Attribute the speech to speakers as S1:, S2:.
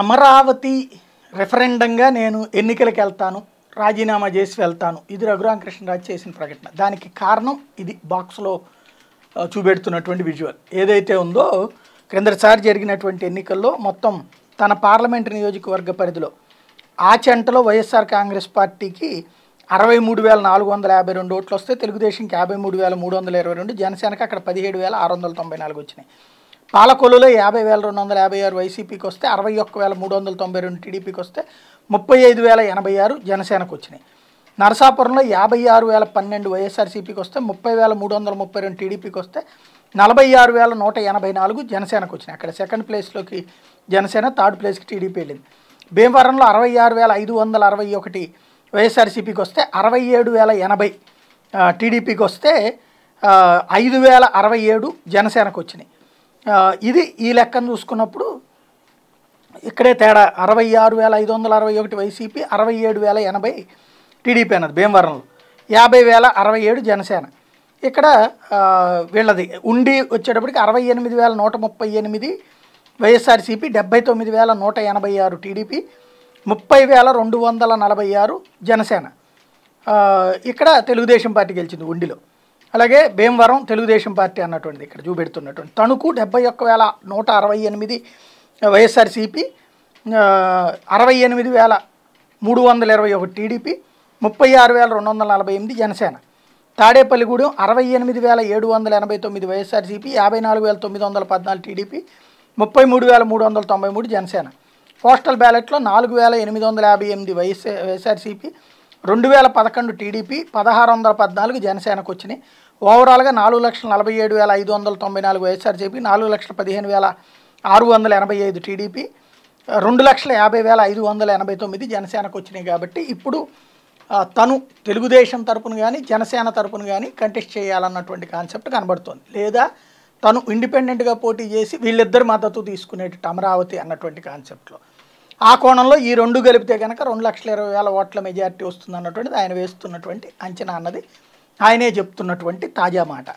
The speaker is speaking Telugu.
S1: అమరావతి రెఫరెండంగా నేను ఎన్నికలకు వెళ్తాను రాజీనామా చేసి వెళ్తాను ఇది రఘురామకృష్ణరాజు చేసిన ప్రకటన దానికి కారణం ఇది బాక్స్లో చూపెడుతున్నటువంటి విజువల్ ఏదైతే ఉందో క్రిందసారి జరిగినటువంటి ఎన్నికల్లో మొత్తం తన పార్లమెంట్ నియోజకవర్గ పరిధిలో ఆ చెంటలో వైఎస్ఆర్ కాంగ్రెస్ పార్టీకి అరవై మూడు వేల నాలుగు వందల యాభై రెండు ఓట్లు వస్తే తెలుగుదేశంకి యాభై మూడు వేల మూడు వందల ఇరవై రెండు జనసేనకి అక్కడ పదిహేడు వేల ఆరు వందల తొంభై నాలుగు వచ్చినాయి పాలకొల్లులో యాభై వేల రెండు వందల యాభై ఆరు వైసీపీకి వస్తే అరవై ఒక్క వేల మూడు వందల తొంభై రెండు టీడీపీకి వస్తే ముప్పై ఐదు వేల ఎనభై ఆరు జనసేనకు వచ్చినాయి నరసాపురంలో యాభై ఆరు వేల పన్నెండు వైఎస్ఆర్సీపీకి వస్తే ముప్పై వేల మూడు వందల ముప్పై రెండు టీడీపీకి వస్తే నలభై ఆరు వేల నూట ఎనభై నాలుగు జనసేనకు వచ్చినాయి అక్కడ సెకండ్ ప్లేస్లోకి జనసేన థర్డ్ ప్లేస్కి టీడీపీ వెళ్ళింది భీమవరంలో అరవై ఆరు వేల ఐదు వందల అరవై ఒకటి వైఎస్ఆర్సీపీకి వస్తే అరవై ఏడు వేల ఎనభై టీడీపీకి వస్తే ఐదు వేల అరవై ఏడు జనసేనకు వచ్చినాయి ఇది ఈ లెక్కను చూసుకున్నప్పుడు ఇక్కడే తేడా అరవై ఆరు వేల ఐదు వందల అరవై ఒకటి వైసీపీ అరవై ఏడు వేల ఎనభై టీడీపీ అన్నది భీమవరంలో యాభై వేల అరవై ఏడు జనసేన ఇక్కడ వీళ్ళది ఉండి వచ్చేటప్పటికి అరవై ఎనిమిది వేల నూట ముప్పై ఎనిమిది వైఎస్ఆర్సీపీ డెబ్బై తొమ్మిది వేల నూట ఎనభై ఆరు టీడీపీ ముప్పై వేల రెండు వందల నలభై ఆరు జనసేన ఇక్కడ తెలుగుదేశం పార్టీ గెలిచింది ఉండిలో అలాగే భీమవరం తెలుగుదేశం పార్టీ అన్నటువంటిది ఇక్కడ చూపెడుతున్నటువంటి తణుకు డెబ్బై ఒక్క వేల నూట అరవై ఎనిమిది వైఎస్ఆర్సిపి అరవై ఎనిమిది వేల మూడు వందల ఇరవై ఒకటి టీడీపీ ముప్పై ఆరు వేల రెండు వందల నలభై ఎనిమిది జనసేన తాడేపల్లిగూడెం అరవై ఎనిమిది వేల ఏడు వందల ఎనభై తొమ్మిది వైఎస్ఆర్సిపి యాభై నాలుగు వేల తొమ్మిది వందల పద్నాలుగు టీడీపీ ముప్పై మూడు వేల మూడు వందల తొంభై మూడు జనసేన పోస్టల్ బ్యాలెట్లో నాలుగు వేల ఎనిమిది వందల యాభై ఎనిమిది వైఎస్ వైఎస్ఆర్సిపి రెండు వేల పదకొండు టీడీపీ పదహారు వందల పద్నాలుగు జనసేనకు వచ్చినాయి ఓవరాల్గా నాలుగు లక్షల నలభై ఏడు వేల ఐదు వందల తొంభై నాలుగు వైఎస్ఆర్జేపీ నాలుగు లక్షల పదిహేను వేల ఆరు వందల ఎనభై ఐదు టీడీపీ రెండు లక్షల యాభై వేల ఐదు వందల ఎనభై తొమ్మిది జనసేనకు వచ్చినాయి కాబట్టి ఇప్పుడు తను తెలుగుదేశం తరపున కానీ జనసేన తరపున కానీ కంటెస్ట్ చేయాలన్నటువంటి కాన్సెప్ట్ కనబడుతోంది లేదా తను ఇండిపెండెంట్గా పోటీ చేసి వీళ్ళిద్దరి మద్దతు తీసుకునేటట్టు అమరావతి అన్నటువంటి కాన్సెప్ట్లో ఆ కోణంలో ఈ రెండు గెలిపితే కనుక రెండు లక్షల ఇరవై వేల ఓట్ల మెజారిటీ వస్తుంది అన్నటువంటిది ఆయన వేస్తున్నటువంటి అంచనా అన్నది ఆయనే చెప్తున్నటువంటి తాజా మాట